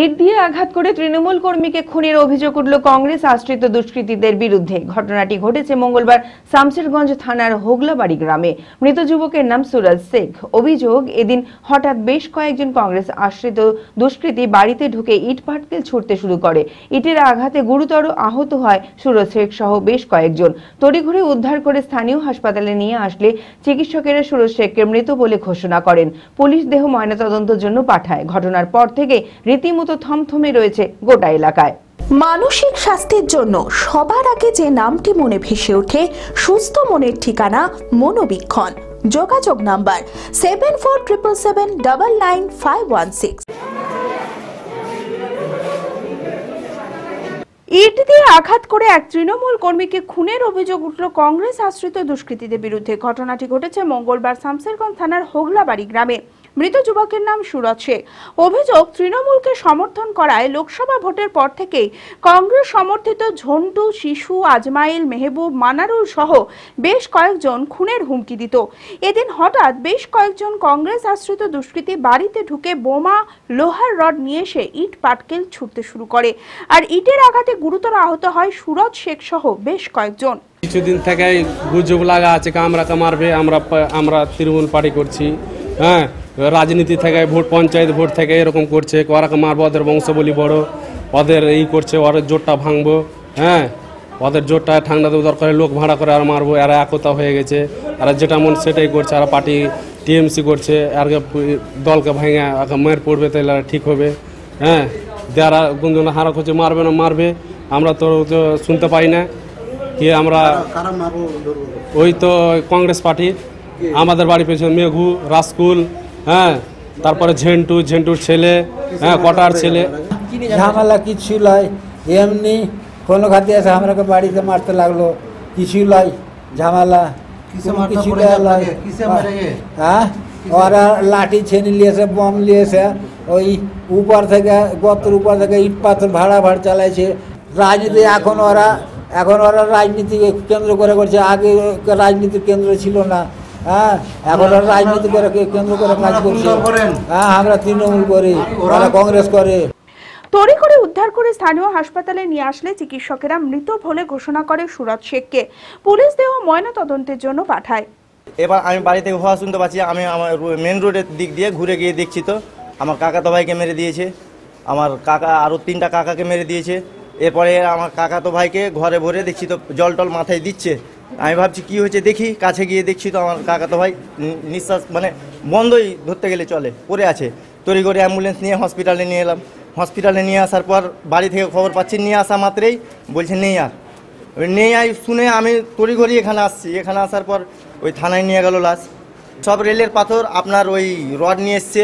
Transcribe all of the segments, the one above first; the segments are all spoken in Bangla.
এর দিয়ে আঘাত করে তৃণমূল কর্মীকে খুনের অভিযোগ উঠল কংগ্রেস আশ্রিত দুষ্কৃতীদের বিরুদ্ধে ঘটনাটি ঘটেছে মঙ্গলবার শামশেরগঞ্জ থানার হোগলাবাড়ি গ্রামে মৃত যুবকের নাম সুরাজ শেখ অভিযোগ এদিন হঠাৎ বেশ কয়েকজন কংগ্রেস আশ্রিত দুষ্কৃতী বাড়িতে ঢুকে ইট পাটকেল ছুটতে শুরু করে ইটের আঘাতে গুরুতর আহত হয় সুরজ শেখ সহ বেশ কয়েকজন তড়িঘড়ি উদ্ধার করে স্থানীয় হাসপাতালে নিয়ে আসলে চিকিৎসকেরা সুরজ শেখকে মৃত বলে ঘোষণা করেন পুলিশ দেহ ময়নাতদন্তের জন্য পাঠায় ঘটনার পর থেকে রীতিমতো মতো থমথমে রয়েছে গোটা এলাকায় মানসিক স্বাস্থ্যের জন্য সবার আগে যে নামটি মনে ভেসে ওঠে সুস্থ মনের ঠিকানা মনোবীক্ষণ যোগাযোগ number seven four triple seven double nine five one six eight দিয়ে আঘাত করে এক তৃণমূল কর্মীকে খুনের অভিযোগ উঠল কংগ্রেস আশ্রিত দুষ্কৃতীদের বিরুদ্ধে ঘটনাটি ঘটেছে মঙ্গলবার শামসেরগঞ্জ থানার হোগলাবাড়ি গ্রামে মৃত যুবকের নাম সুরজ শেখ অভিযোগ তৃণমূলকে সমর্থন করায় লোকসভা ভোটের পর থেকেই কংগ্রেস সমর্থিত ঝন্টু শিশু আজমাইল মেহবুব মানারুল সহ বেশ কয়েকজন খুনের হুমকি দিত এদিন হঠাৎ বেশ কয়েকজন কংগ্রেস আশ্রিত দুষ্কৃতী বাড়িতে ঢুকে বোমা লোহার রড নিয়ে এসে ইট পাটকেল ছুটতে শুরু করে আর ইটের আঘাতে গুরুতর আহত হয় সুরজ শেখ সহ বেশ কয়েকজন কিছুদিন থেকে গুজব লাগা আছে কামরা কামারবে আমরা আমরা তৃণমূল পার্টি করছি হ্যাঁ রাজনীতি থেকে ভোট পঞ্চায়েত ভোট থেকে এরকম করছে ওরা মারব ওদের বংশবলি বড় ওদের এই করছে ওদের জোরটা ভাঙবো হ্যাঁ ওদের জোরটা ঠান্ডা দেবো দরকার লোক ভাড়া করে আর মারবো এরা একতা হয়ে গেছে আর যেটা মন সেটাই করছে আর পার্টি টিএমসি করছে আর দলকে ভেঙে আগে মেয়ের পড়বে তাহলে ঠিক হবে হ্যাঁ যারা গুঞ্জন হারা করছে মারবে না মারবে আমরা তো শুনতে পাই না কি আমরা ওই তো কংগ্রেস পার্টি আমাদের বাড়ি পেয়েছে মেঘু রাসকুল হ্যাঁ তারপরে ঝেন্টু ঝেন্টুর ছেলে হ্যাঁ কটার ছেলে ঝামেলা কিছু নয় এমনি কোনো খাতে এসে আমাকে বাড়িতে মারতে লাগলো কিছু নয় ঝামেলা কিছু হ্যাঁ ওরা লাঠি ছেনি নিয়েছে বম নিয়েছে ওই উপর থেকে গতর উপর থেকে ইট পাথর ভাড়া ভাড় চালাইছে রাজনীতি এখন ওরা এখন ওরা রাজনীতি কেন্দ্র করে করছে আগে রাজনীতির কেন্দ্র ছিল না হ্যাঁ এখন রাজনীতি করে কেন্দ্র করে কাজ করছে হ্যাঁ আমরা তৃণমূল করি ওরা কংগ্রেস করে তড়ি করে উদ্ধার করে স্থানীয় হাসপাতালে নিয়ে আসলে চিকিৎসকেরা মৃত বলে ঘোষণা করে সুরত শেখকে পুলিশ দেহ ময়না তদন্তের জন্য পাঠায় এবার আমি বাড়ি থেকে হওয়া শুনতে পাচ্ছি আমি আমার মেন রোডের দিক দিয়ে ঘুরে গিয়ে দেখছি তো আমার কাকা তো ভাইকে মেরে দিয়েছে আমার কাকা আরও তিনটা কাকাকে মেরে দিয়েছে এরপরে আমার কাকা তো ভাইকে ঘরে ভরে দেখছি তো জল টল মাথায় দিচ্ছে আমি ভাবছি কি হয়েছে দেখি কাছে গিয়ে দেখছি তো আমার কাকাতো ভাই নিঃশ্বাস মানে বন্ধই ধরতে গেলে চলে পড়ে আছে তৈরি করে অ্যাম্বুলেন্স নিয়ে হসপিটালে নিয়ে এলাম হসপিটালে নিয়ে আসার পর বাড়ি থেকে খবর পাচ্ছি নিয়ে আসা মাত্রেই বলছে নেই আর নেই আই শুনে আমি তড়িঘড়ি এখানে আসছি এখানে আসার পর ওই থানায় নিয়ে গেল লাশ সব রেলের পাথর আপনার ওই রড নিয়ে এসছে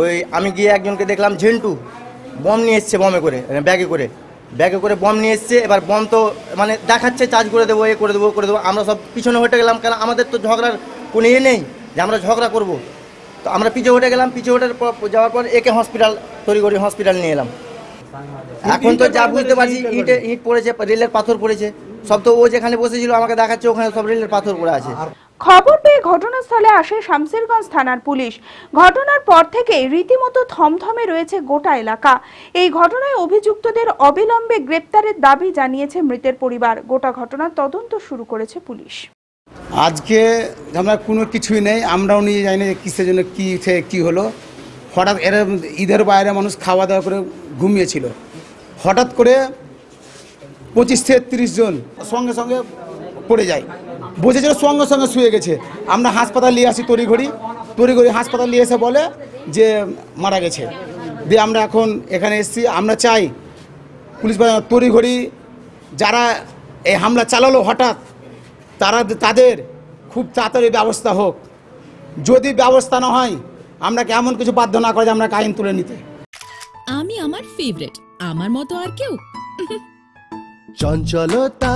ওই আমি গিয়ে একজনকে দেখলাম ঝেন্টু বম নিয়ে এসছে বমে করে মানে ব্যাগে করে ব্যাগে করে বম নিয়ে এসছে এবার বম তো মানে দেখাচ্ছে চার্জ করে দেবো এ করে দেবো করে দেবো আমরা সব পিছনে হটে গেলাম কেন আমাদের তো ঝগড়ার কোনো ইয়ে নেই যে আমরা ঝগড়া করব তো আমরা পিছিয়ে হটে গেলাম পিছিয়ে হটার পর যাওয়ার পর একে হসপিটাল করি হসপিটাল নিয়ে এলাম এখন তো যা বুঝতে পারছি ইঁটে ইঁট পড়েছে রেলের পাথর পড়েছে সব তো ও যেখানে বসেছিল আমাকে দেখাচ্ছে ওখানে সব রেলের পাথর পড়ে আছে খবর পেয়ে ঘটনাস্থলে আসে শামসিরগঞ্জ থানার পুলিশ ঘটনার পর থেকে রীতিমতো থমথমে রয়েছে গোটা এলাকা এই ঘটনায় অভিযুক্তদের অবিলম্বে গ্রেপ্তারের দাবি জানিয়েছে মৃতের পরিবার গোটা ঘটনার তদন্ত শুরু করেছে পুলিশ আজকে আমরা কোনো কিছুই নেই আমরাও নিয়ে জানি যে কিসের জন্য কী কী হলো হঠাৎ এরা ঈদের বাইরে মানুষ খাওয়া দাওয়া করে ঘুমিয়েছিল হঠাৎ করে পঁচিশ থেকে তিরিশ জন সঙ্গে সঙ্গে পড়ে যায় বসেছিল সঙ্গে সঙ্গে শুয়ে গেছে আমরা হাসপাতাল নিয়ে আসি তড়িঘড়ি তড়িঘড়ি হাসপাতাল নিয়ে এসে বলে যে মারা গেছে দিয়ে আমরা এখন এখানে এসেছি আমরা চাই পুলিশ তড়িঘড়ি যারা এই হামলা চালালো হঠাৎ তারা তাদের খুব তাড়াতাড়ি ব্যবস্থা হোক যদি ব্যবস্থা না হয় আমরা কেমন কিছু বাধ্য না করে যে আমরা কাহিন তুলে নিতে আমি আমার ফেভারিট আমার মতো আর কেউ চঞ্চলতা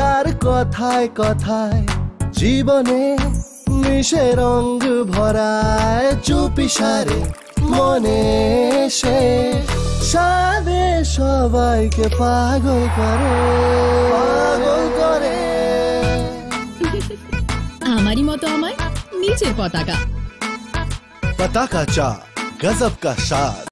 তার কথায় কথায় জীবনে মিশে রঙ ভরায় চুপি সারে মনে সে সাদে সবাইকে পাগল করে পাগল করে আমারই মতো আমায় নিচের পতাকা পতাকা চা গজব কা সাদ